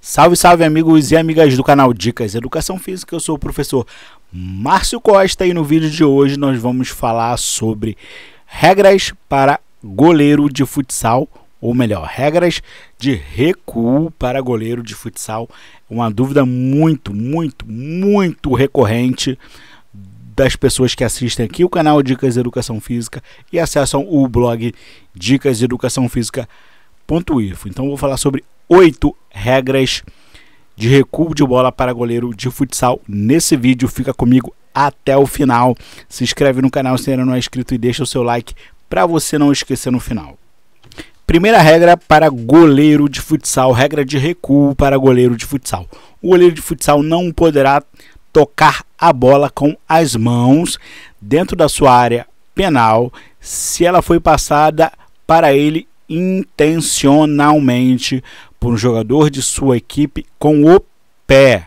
Salve, salve amigos e amigas do canal Dicas Educação Física, eu sou o professor Márcio Costa e no vídeo de hoje nós vamos falar sobre regras para goleiro de futsal, ou melhor, regras de recuo para goleiro de futsal. Uma dúvida muito, muito, muito recorrente das pessoas que assistem aqui o canal Dicas Educação Física e acessam o blog Dicas Educação Física. .ifo. Então vou falar sobre oito regras de recuo de bola para goleiro de futsal nesse vídeo. Fica comigo até o final. Se inscreve no canal se ainda não é inscrito e deixa o seu like para você não esquecer no final. Primeira regra para goleiro de futsal, regra de recuo para goleiro de futsal. O goleiro de futsal não poderá tocar a bola com as mãos dentro da sua área penal se ela foi passada para ele intencionalmente por um jogador de sua equipe com o pé,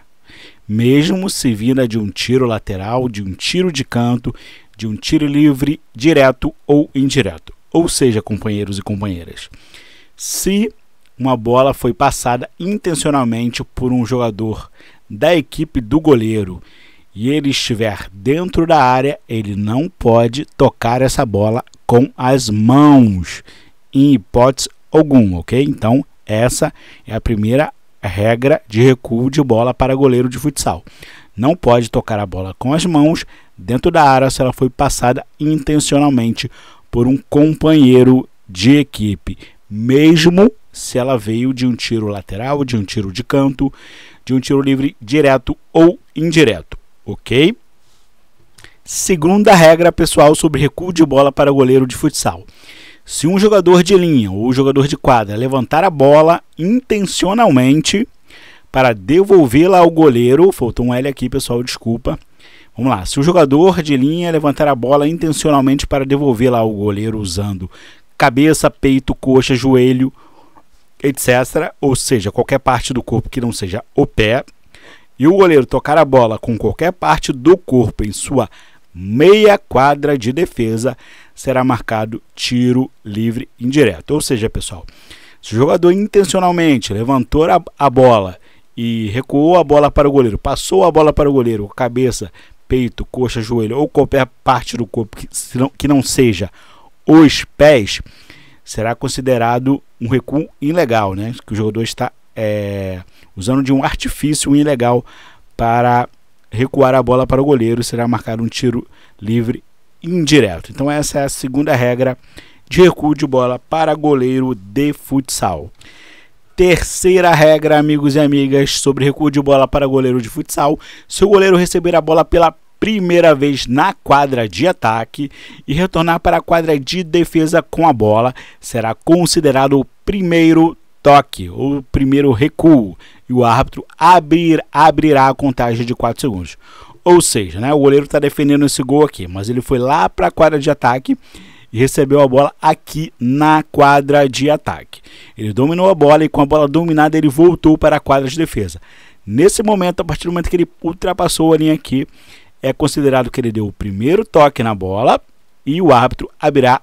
mesmo se vinda de um tiro lateral, de um tiro de canto, de um tiro livre, direto ou indireto. Ou seja, companheiros e companheiras, se uma bola foi passada intencionalmente por um jogador da equipe do goleiro e ele estiver dentro da área, ele não pode tocar essa bola com as mãos em hipótese alguma, ok? Então, essa é a primeira regra de recuo de bola para goleiro de futsal. Não pode tocar a bola com as mãos dentro da área se ela foi passada intencionalmente por um companheiro de equipe, mesmo se ela veio de um tiro lateral, de um tiro de canto, de um tiro livre direto ou indireto, ok? Segunda regra pessoal sobre recuo de bola para goleiro de futsal. Se um jogador de linha ou jogador de quadra levantar a bola intencionalmente para devolvê-la ao goleiro, faltou um L aqui, pessoal, desculpa. Vamos lá. Se o jogador de linha levantar a bola intencionalmente para devolvê-la ao goleiro usando cabeça, peito, coxa, joelho, etc, ou seja, qualquer parte do corpo que não seja o pé, e o goleiro tocar a bola com qualquer parte do corpo em sua meia quadra de defesa, será marcado tiro livre indireto. Ou seja, pessoal, se o jogador intencionalmente levantou a, a bola e recuou a bola para o goleiro, passou a bola para o goleiro, cabeça, peito, coxa, joelho ou qualquer parte do corpo que, não, que não seja os pés, será considerado um recuo ilegal, né? Que o jogador está é, usando de um artifício ilegal para recuar a bola para o goleiro, será marcado um tiro livre indireto. Então essa é a segunda regra de recuo de bola para goleiro de futsal. Terceira regra, amigos e amigas, sobre recuo de bola para goleiro de futsal: se o goleiro receber a bola pela primeira vez na quadra de ataque e retornar para a quadra de defesa com a bola, será considerado o primeiro toque ou primeiro recuo e o árbitro abrir, abrirá a contagem de 4 segundos. Ou seja, né, o goleiro está defendendo esse gol aqui, mas ele foi lá para a quadra de ataque e recebeu a bola aqui na quadra de ataque. Ele dominou a bola e com a bola dominada ele voltou para a quadra de defesa. Nesse momento, a partir do momento que ele ultrapassou a linha aqui, é considerado que ele deu o primeiro toque na bola e o árbitro abrirá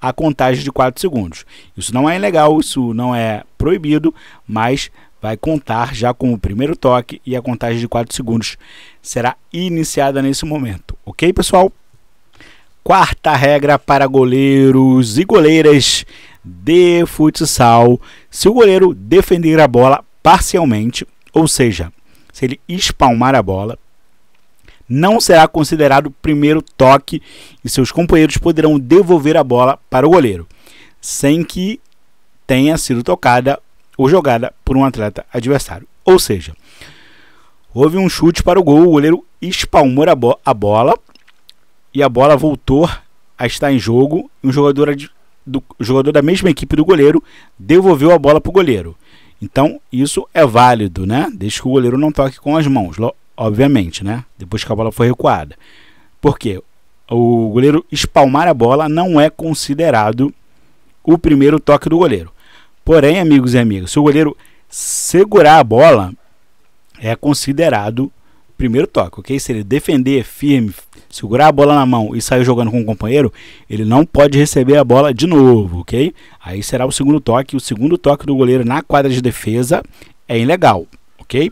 a contagem de 4 segundos. Isso não é ilegal, isso não é proibido, mas vai contar já com o primeiro toque e a contagem de 4 segundos será iniciada nesse momento. Ok, pessoal? Quarta regra para goleiros e goleiras de futsal: se o goleiro defender a bola parcialmente, ou seja, se ele espalmar a bola, não será considerado primeiro toque e seus companheiros poderão devolver a bola para o goleiro, sem que tenha sido tocada ou jogada por um atleta adversário. Ou seja, houve um chute para o gol, o goleiro espalmou a, bo a bola e a bola voltou a estar em jogo. Um jogador, do, jogador da mesma equipe do goleiro devolveu a bola para o goleiro. Então, isso é válido, né? Desde que o goleiro não toque com as mãos, obviamente, né? Depois que a bola foi recuada. Porque o goleiro espalmar a bola não é considerado o primeiro toque do goleiro. Porém, amigos e amigas, se o goleiro segurar a bola, é considerado primeiro toque, ok? Se ele defender firme, segurar a bola na mão e sair jogando com o companheiro, ele não pode receber a bola de novo, ok? Aí será o segundo toque. O segundo toque do goleiro na quadra de defesa é ilegal, ok?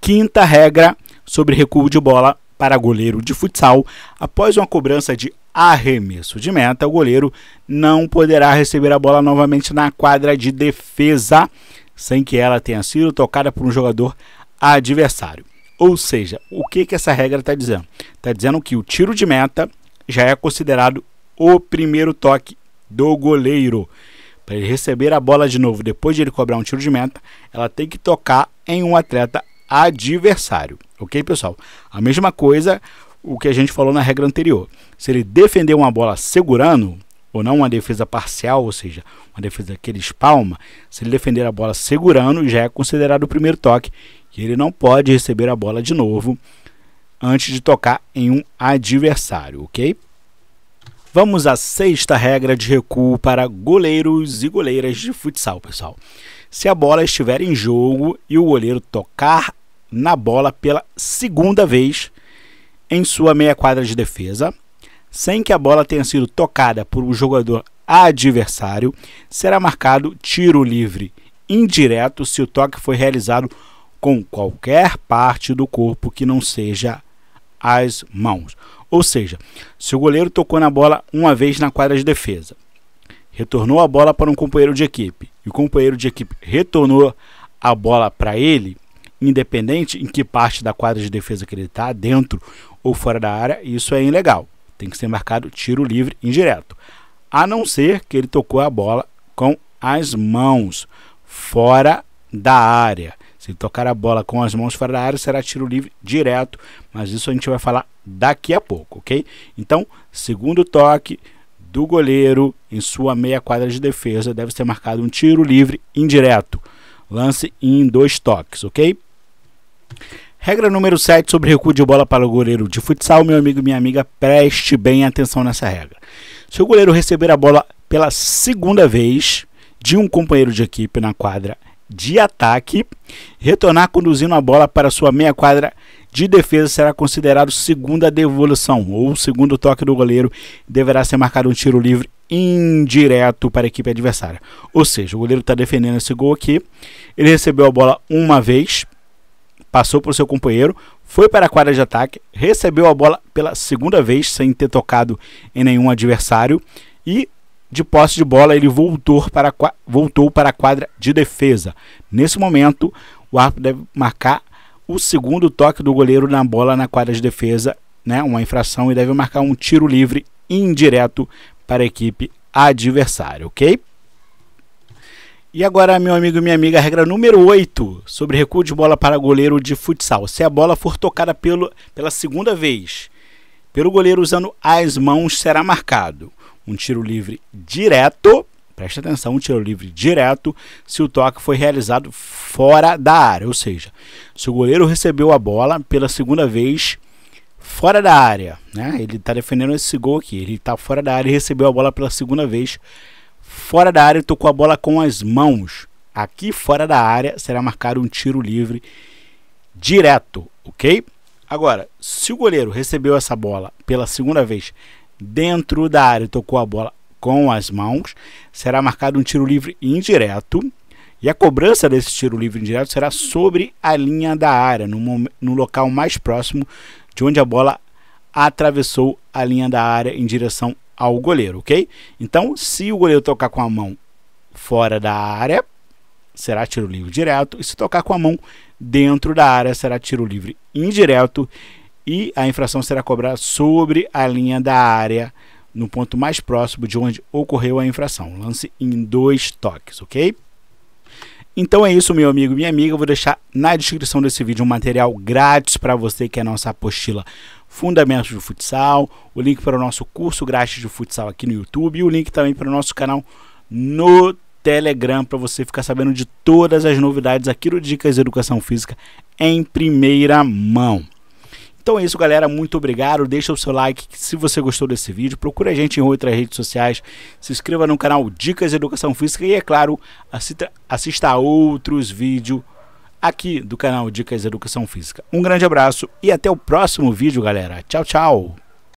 Quinta regra sobre recuo de bola para goleiro de futsal: após uma cobrança de arremesso de meta, o goleiro não poderá receber a bola novamente na quadra de defesa sem que ela tenha sido tocada por um jogador adversário. Ou seja, o que, que essa regra está dizendo? Está dizendo que o tiro de meta já é considerado o primeiro toque do goleiro. Para ele receber a bola de novo depois de ele cobrar um tiro de meta, ela tem que tocar em um atleta adversário. Ok, pessoal? A mesma coisa o que a gente falou na regra anterior. Se ele defender uma bola segurando, ou não uma defesa parcial, ou seja, uma defesa que ele espalma, se ele defender a bola segurando, já é considerado o primeiro toque e ele não pode receber a bola de novo antes de tocar em um adversário, ok? Vamos à sexta regra de recuo para goleiros e goleiras de futsal, pessoal. Se a bola estiver em jogo e o goleiro tocar na bola pela segunda vez, em sua meia quadra de defesa, sem que a bola tenha sido tocada por um jogador adversário, será marcado tiro livre indireto se o toque foi realizado com qualquer parte do corpo que não seja as mãos. Ou seja, se o goleiro tocou na bola uma vez na quadra de defesa, retornou a bola para um companheiro de equipe e o companheiro de equipe retornou a bola para ele, independente em que parte da quadra de defesa que ele está dentro ou fora da área, isso é ilegal. Tem que ser marcado tiro livre indireto. A não ser que ele tocou a bola com as mãos fora da área. Se tocar a bola com as mãos fora da área, será tiro livre direto, mas isso a gente vai falar daqui a pouco, ok? Então, segundo toque do goleiro em sua meia quadra de defesa, deve ser marcado um tiro livre indireto. Lance em dois toques, ok? Regra número 7 sobre recuo de bola para o goleiro de futsal, meu amigo e minha amiga, preste bem atenção nessa regra. Se o goleiro receber a bola pela segunda vez de um companheiro de equipe na quadra de ataque, retornar conduzindo a bola para sua meia quadra de defesa será considerado segunda devolução ou segundo toque do goleiro, deverá ser marcado um tiro livre indireto para a equipe adversária. Ou seja, o goleiro está defendendo esse gol aqui, ele recebeu a bola uma vez passou para o seu companheiro, foi para a quadra de ataque, recebeu a bola pela segunda vez sem ter tocado em nenhum adversário e de posse de bola ele voltou para, voltou para a quadra de defesa. Nesse momento, o árbitro deve marcar o segundo toque do goleiro na bola na quadra de defesa, né, uma infração e deve marcar um tiro livre indireto para a equipe adversária, ok? E agora, meu amigo e minha amiga, regra número 8 sobre recuo de bola para goleiro de futsal. Se a bola for tocada pelo, pela segunda vez pelo goleiro usando as mãos, será marcado um tiro livre direto. Preste atenção, um tiro livre direto se o toque foi realizado fora da área, ou seja, se o goleiro recebeu a bola pela segunda vez fora da área, né? Ele está defendendo esse gol aqui, ele está fora da área e recebeu a bola pela segunda vez Fora da área, tocou a bola com as mãos. Aqui fora da área será marcado um tiro livre direto, ok? Agora, se o goleiro recebeu essa bola pela segunda vez dentro da área e tocou a bola com as mãos, será marcado um tiro livre indireto. E a cobrança desse tiro livre indireto será sobre a linha da área, no, no local mais próximo de onde a bola atravessou a linha da área em direção ao goleiro, ok? Então, se o goleiro tocar com a mão fora da área, será tiro livre direto, e se tocar com a mão dentro da área, será tiro livre indireto, e a infração será cobrada sobre a linha da área, no ponto mais próximo de onde ocorreu a infração. Lance em dois toques, ok? Então é isso, meu amigo, minha amiga. Eu vou deixar na descrição desse vídeo um material grátis para você que é a nossa apostila Fundamentos de Futsal, o link para o nosso curso grátis de futsal aqui no YouTube e o link também para o nosso canal no Telegram para você ficar sabendo de todas as novidades aqui no Dicas Educação Física em primeira mão. Então é isso, galera. Muito obrigado. Deixa o seu like se você gostou desse vídeo. Procure a gente em outras redes sociais. Se inscreva no canal Dicas de Educação Física e, é claro, assista, assista a outros vídeos aqui do canal Dicas de Educação Física. Um grande abraço e até o próximo vídeo, galera. Tchau, tchau.